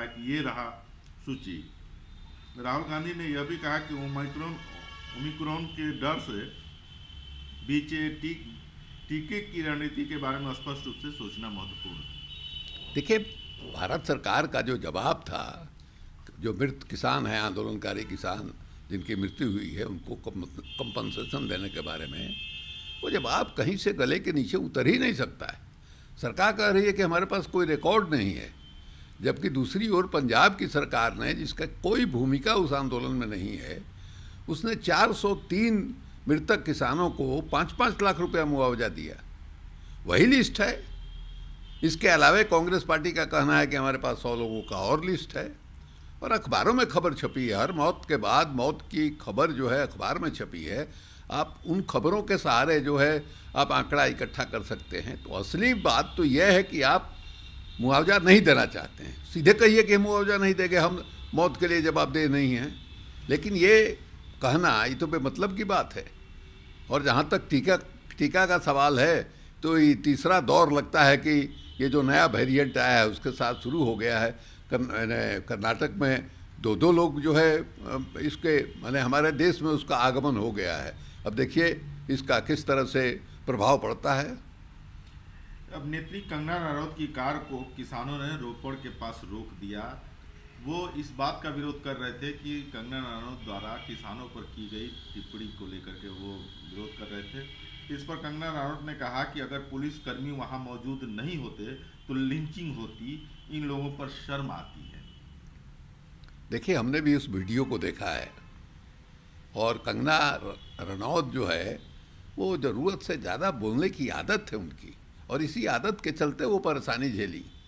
कहा कि ये रहा सूची राहुल गांधी ने यह भी कहा कि ओमाइक्रोन ओमिक्रोन के डर से बीचे टी, टीके की रणनीति के बारे में स्पष्ट रूप से सोचना महत्वपूर्ण देखिए भारत सरकार का जो जवाब था जो मृत किसान हैं आंदोलनकारी किसान जिनकी मृत्यु हुई है उनको कंपनसेशन देने के बारे में वो जवाब कहीं से गले के नीचे उतर ही नहीं सकता है सरकार कह रही है कि हमारे पास कोई रिकॉर्ड नहीं है जबकि दूसरी ओर पंजाब की सरकार ने जिसका कोई भूमिका उस आंदोलन में नहीं है उसने 403 मृतक किसानों को पाँच पाँच लाख रुपया मुआवजा दिया वही लिस्ट है इसके अलावा कांग्रेस पार्टी का कहना है कि हमारे पास सौ लोगों का और लिस्ट है और अखबारों में खबर छपी है हर मौत के बाद मौत की खबर जो है अखबार में छपी है आप उन खबरों के सहारे जो है आप आंकड़ा इकट्ठा कर सकते हैं तो असली बात तो यह है कि आप मुआवजा नहीं देना चाहते हैं सीधे कहिए कि मुआवजा नहीं देंगे हम मौत के लिए जवाबदेह नहीं हैं लेकिन ये कहना ये तो बेमतलब की बात है और जहाँ तक टीका टीका का सवाल है तो ये तीसरा दौर लगता है कि ये जो नया वेरिएंट आया है उसके साथ शुरू हो गया है कर्नाटक में दो दो लोग जो है इसके मैंने हमारे देश में उसका आगमन हो गया है अब देखिए इसका किस तरह से प्रभाव पड़ता है अभिनेत्री कंगना रनौत की कार को किसानों ने रोपड़ के पास रोक दिया वो इस बात का विरोध कर रहे थे कि कंगना रनौत द्वारा किसानों पर की गई टिप्पणी को लेकर के वो विरोध कर रहे थे इस पर कंगना रनौत ने कहा कि अगर पुलिसकर्मी वहाँ मौजूद नहीं होते तो लिंचिंग होती इन लोगों पर शर्म आती है देखिए हमने भी उस वीडियो को देखा है और कंगना रनौत जो है वो ज़रूरत से ज़्यादा बोलने की आदत है उनकी और इसी आदत के चलते वो परेशानी झेली